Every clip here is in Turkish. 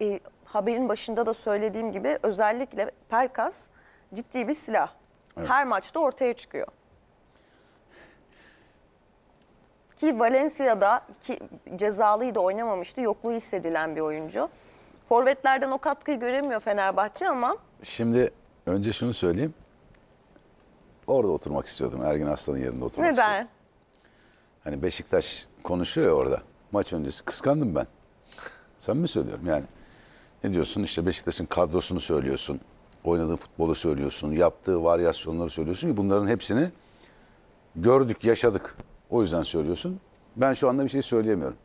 e, haberin başında da söylediğim gibi özellikle Perkas ciddi bir silah. Evet. Her maçta ortaya çıkıyor. Ki Valencia'da ki cezalıyı da oynamamıştı. Yokluğu hissedilen bir oyuncu. Forvetlerden o katkıyı göremiyor Fenerbahçe ama... Şimdi önce şunu söyleyeyim. Orada oturmak istiyordum. Ergin Aslan'ın yerinde oturmak Neden? istiyordum. Neden? Hani Beşiktaş konuşuyor ya orada. Maç öncesi kıskandım ben. Sen mi söylüyorum yani? Ne diyorsun işte Beşiktaş'ın kadrosunu söylüyorsun. Oynadığı futbolu söylüyorsun. Yaptığı varyasyonları söylüyorsun ki bunların hepsini gördük, yaşadık. O yüzden söylüyorsun. Ben şu anda bir şey söyleyemiyorum.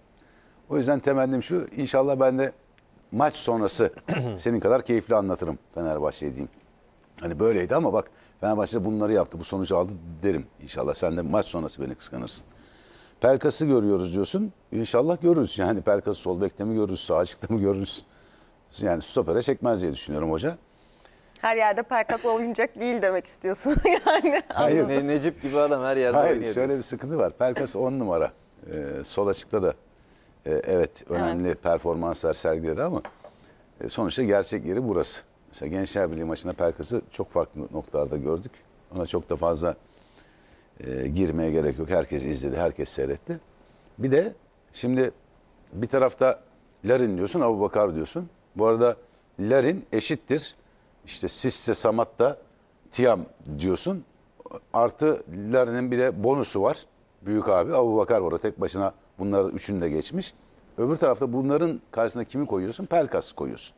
O yüzden temennim şu. İnşallah ben de maç sonrası senin kadar keyifli anlatırım Fenerbahçe'yi diyeyim. Hani böyleydi ama bak Fenerbahçe bunları yaptı. Bu sonucu aldı derim inşallah. Sen de maç sonrası beni kıskanırsın. Pelkas'ı görüyoruz diyorsun. İnşallah görürüz. Yani Pelkas'ı sol bekte mi görürüz, sağ açıkta mı görürüz? Yani stopere çekmez diye düşünüyorum hoca. Her yerde Pelkas oyuncak değil demek istiyorsun yani. Hayır. Ne, Necip gibi adam her yerde Hayır, oynuyor. şöyle bir sıkıntı var. Pelkas on numara. Ee, sol açıkta da e, evet önemli evet. performanslar sergiledi ama e, sonuçta gerçek yeri burası. Mesela Gençler Birliği maçında Pelkas'ı çok farklı noktalarda gördük. Ona çok da fazla e, girmeye gerek yok. Herkes izledi, herkes seyretti. Bir de şimdi bir tarafta Larin diyorsun, Abu Bakar diyorsun. Bu arada Larin eşittir. İşte Sisse da Tiam diyorsun. Artı Larin'in bir de bonusu var. Büyük abi Abu Bakar orada tek başına bunları üçünü de geçmiş. Öbür tarafta bunların karşısına kimi koyuyorsun? Pelkas koyuyorsun.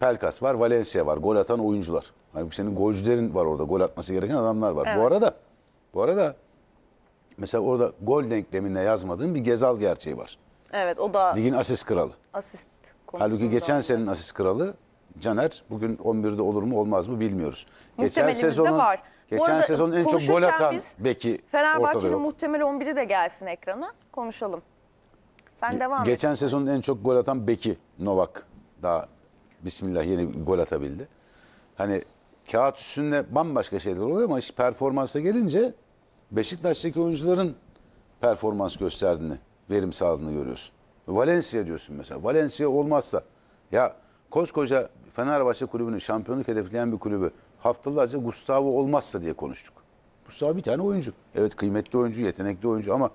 Pelkas var, Valencia var. Gol atan oyuncular. Halbuki senin golcülerin var orada. Gol atması gereken adamlar var. Evet. Bu arada bu arada mesela orada gol denkleminde yazmadığın bir Gezal gerçeği var. Evet o da ligin asist kralı. Asist konusunda. Halbuki geçen senin asist kralı Caner bugün 11'de olur mu olmaz mı bilmiyoruz. Geçen sezonun var. Geçen sezonun en çok gol atan beki Fenerbahçe'nin muhtemel 11'i de gelsin ekrana konuşalım. Sen Ge devam geçen et. Geçen sezonun en çok gol atan beki Novak daha Bismillah yeni gol atabildi. Hani kağıt üstünde bambaşka şeyler oluyor ama iş performansa gelince Beşiktaş'taki oyuncuların performans gösterdiğini, verim sağladığını görüyorsun. Valencia diyorsun mesela. Valencia olmazsa ya koskoca Fenerbahçe kulübünü şampiyonluk hedefleyen bir kulübü haftalarca Gustavo olmazsa diye konuştuk. Gustavo bir tane oyuncu. Evet kıymetli oyuncu, yetenekli oyuncu ama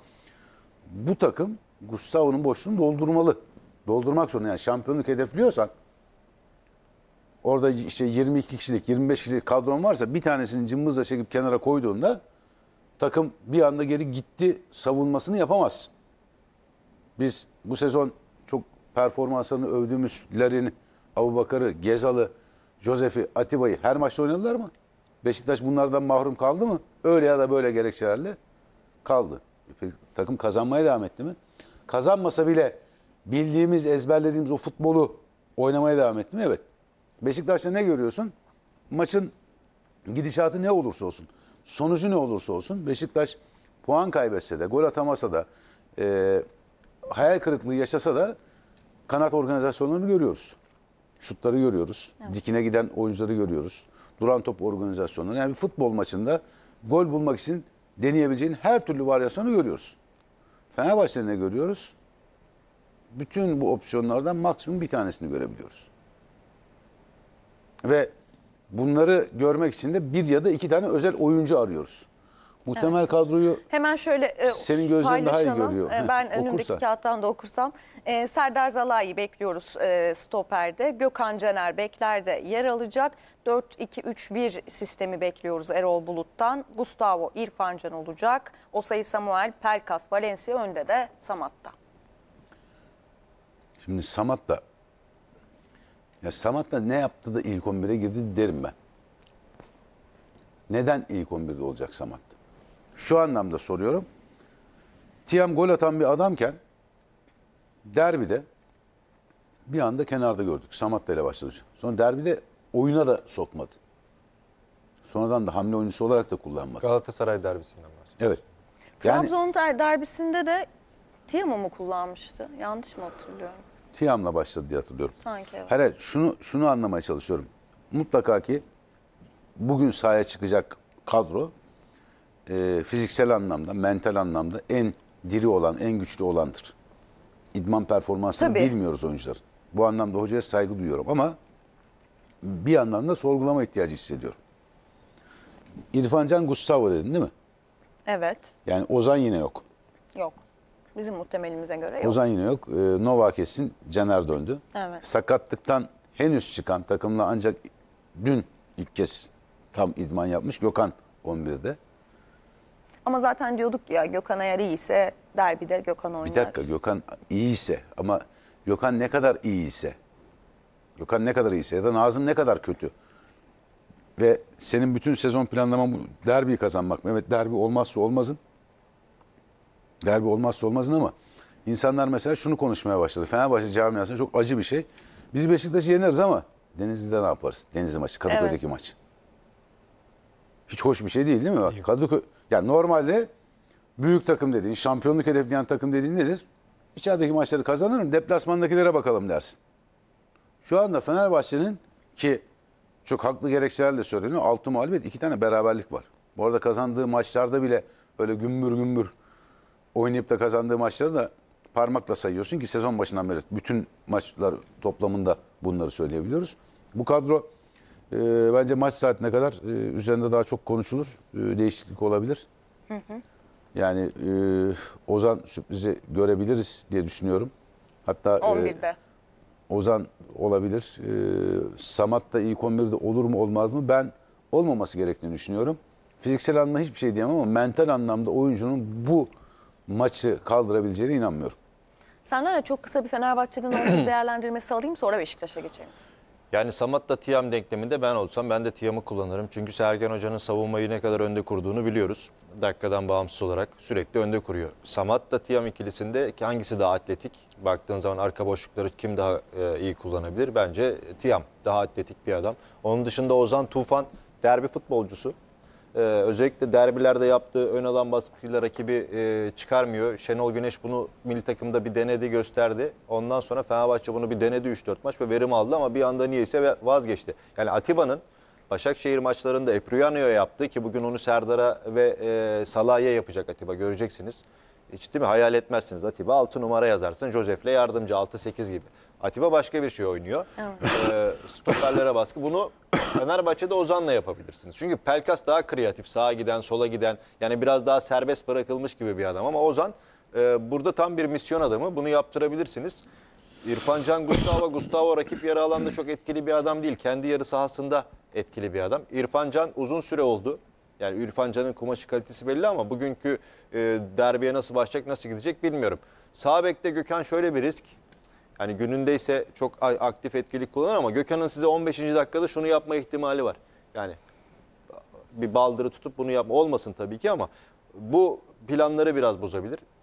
bu takım Gustavo'nun boşluğunu doldurmalı. Doldurmak zorunda yani şampiyonluk hedefliyorsan Orada işte 22 kişilik, 25 kişilik kadron varsa bir tanesini cımbızla çekip kenara koyduğunda takım bir anda geri gitti savunmasını yapamaz. Biz bu sezon çok performanslarını övdüğümüzlerin Abu Bakarı, Gezal'ı, Josef'i, Atiba'yı her maçta oynadılar mı? Beşiktaş bunlardan mahrum kaldı mı? Öyle ya da böyle gerekçelerle kaldı. takım kazanmaya devam etti mi? Kazanmasa bile bildiğimiz, ezberlediğimiz o futbolu oynamaya devam etti mi? Evet. Beşiktaş'ta ne görüyorsun? Maçın gidişatı ne olursa olsun, sonucu ne olursa olsun Beşiktaş puan kaybetse de, gol atamasa da, e, hayal kırıklığı yaşasa da kanat organizasyonlarını görüyoruz. Şutları görüyoruz. Evet. Dikine giden oyuncuları görüyoruz. Duran top organizasyonları. Yani bir futbol maçında gol bulmak için deneyebileceğin her türlü varyasyonu görüyoruz. Fenerbahçe'de ne görüyoruz? Bütün bu opsiyonlardan maksimum bir tanesini görebiliyoruz. Ve bunları görmek için de bir ya da iki tane özel oyuncu arıyoruz. Muhtemel evet. kadroyu hemen şöyle e, senin gözlerin daha iyi görüyor. E, ben önümdeki kağıttan da okursam. E, Serdar Zalai'yi bekliyoruz e, stoperde. Gökhan Caner beklerde yer alacak. 4-2-3-1 sistemi bekliyoruz Erol Bulut'tan. Gustavo İrfancan olacak. Osayi Samuel, Pelkas, Valencia önde de Samat'ta. Şimdi Samatta. Ya Samat da ne yaptı da ilk 11'e girdi derim ben. Neden ilk 11'de olacak Samat? Şu anlamda soruyorum. Tiam gol atan bir adamken derbide bir anda kenarda gördük. Samat ile başladı. Sonra derbide oyuna da sokmadı. Sonradan da hamle oyuncusu olarak da kullanmadı. Galatasaray derbisinden bahsediyor. Evet. Yani, Trabzon derbisinde de Tiam'ı mı kullanmıştı? Yanlış mı hatırlıyorum? Tiam'la başladı diye hatırlıyorum. Sanki evet. Hele şunu, şunu anlamaya çalışıyorum. Mutlaka ki bugün sahaya çıkacak kadro e, fiziksel anlamda, mental anlamda en diri olan, en güçlü olandır. İdman performansını Tabii. bilmiyoruz oyuncular. Bu anlamda hocaya saygı duyuyorum ama bir yandan da sorgulama ihtiyacı hissediyorum. İrfancan Gustavo dedin değil mi? Evet. Yani Ozan yine yok. Yok. Bizim muhtemelimize göre yok. Ozan yine yok. E, ee, Nova kesin Cener döndü. Evet. Sakatlıktan henüz çıkan takımla ancak dün ilk kez tam idman yapmış Gökhan 11'de. Ama zaten diyorduk ya Gökhan eğer iyiyse derbide Gökhan oynar. Bir dakika Gökhan iyiyse ama Gökhan ne kadar iyiyse. Gökhan ne kadar iyiyse ya da Nazım ne kadar kötü. Ve senin bütün sezon planlaman derbi kazanmak. Mehmet derbi olmazsa olmazın derbi olmazsa olmazın ama insanlar mesela şunu konuşmaya başladı. Fenerbahçe camiasına çok acı bir şey. Biz Beşiktaş'ı yeneriz ama Denizli'de ne yaparız? Denizli maçı, Kadıköy'deki evet. maç. Hiç hoş bir şey değil değil mi? Bak, Kadıköy, yani normalde büyük takım dediğin, şampiyonluk hedefleyen takım dediğin nedir? İçerideki maçları kazanırım, deplasmandakilere bakalım dersin. Şu anda Fenerbahçe'nin ki çok haklı gerekçelerle söyleniyor. Altı mağlubiyet, iki tane beraberlik var. Bu arada kazandığı maçlarda bile öyle gümbür gümbür oynayıp da kazandığı maçları da parmakla sayıyorsun ki sezon başından beri bütün maçlar toplamında bunları söyleyebiliyoruz. Bu kadro e, bence maç saatine kadar e, üzerinde daha çok konuşulur. E, değişiklik olabilir. Hı hı. Yani e, Ozan sürprizi görebiliriz diye düşünüyorum. Hatta 11'de. E, Ozan olabilir. E, Samat da ilk 11'de olur mu olmaz mı? Ben olmaması gerektiğini düşünüyorum. Fiziksel anlamda hiçbir şey diyemem ama mental anlamda oyuncunun bu maçı kaldırabileceğine inanmıyorum. Senden de çok kısa bir Fenerbahçe'den oyuncu değerlendirmesi alayım sonra Beşiktaş'a geçelim. Yani Samat'la Tiam denkleminde ben olsam ben de Tiam'ı kullanırım. Çünkü Sergen Hoca'nın savunmayı ne kadar önde kurduğunu biliyoruz. Dakikadan bağımsız olarak sürekli önde kuruyor. Samat'la Tiam ikilisinde hangisi daha atletik? Baktığın zaman arka boşlukları kim daha e, iyi kullanabilir? Bence Tiam daha atletik bir adam. Onun dışında Ozan Tufan derbi futbolcusu. Ee, özellikle derbilerde yaptığı ön alan baskısıyla rakibi e, çıkarmıyor. Şenol Güneş bunu milli takımda bir denedi gösterdi. Ondan sonra Fenerbahçe bunu bir denedi 3-4 maç ve verim aldı ama bir anda niyeyse vazgeçti. Yani Atiba'nın Başakşehir maçlarında Epriano'ya yaptı ki bugün onu Serdar'a ve e, Salah'a yapacak Atiba göreceksiniz. Hiç değil mi? Hayal etmezsiniz. Atiba 6 numara yazarsın. Josef'le yardımcı 6-8 gibi. Atiba başka bir şey oynuyor. Evet. Ee, stoperlere baskı. Bunu Fenerbahçe'de Ozan'la yapabilirsiniz. Çünkü Pelkas daha kreatif. Sağa giden, sola giden. Yani biraz daha serbest bırakılmış gibi bir adam. Ama Ozan e, burada tam bir misyon adamı. Bunu yaptırabilirsiniz. İrfan Can Gustavo. Gustavo rakip yarı alanda çok etkili bir adam değil. Kendi yarı sahasında etkili bir adam. İrfan Can uzun süre oldu. Yani Ürfan Can'ın kumaşı kalitesi belli ama bugünkü e, derbiye nasıl başlayacak, nasıl gidecek bilmiyorum. Sağ bekte Gökhan şöyle bir risk. Yani gününde ise çok aktif etkili kullanır ama Gökhan'ın size 15. dakikada şunu yapma ihtimali var. Yani bir baldırı tutup bunu yapma olmasın tabii ki ama bu planları biraz bozabilir.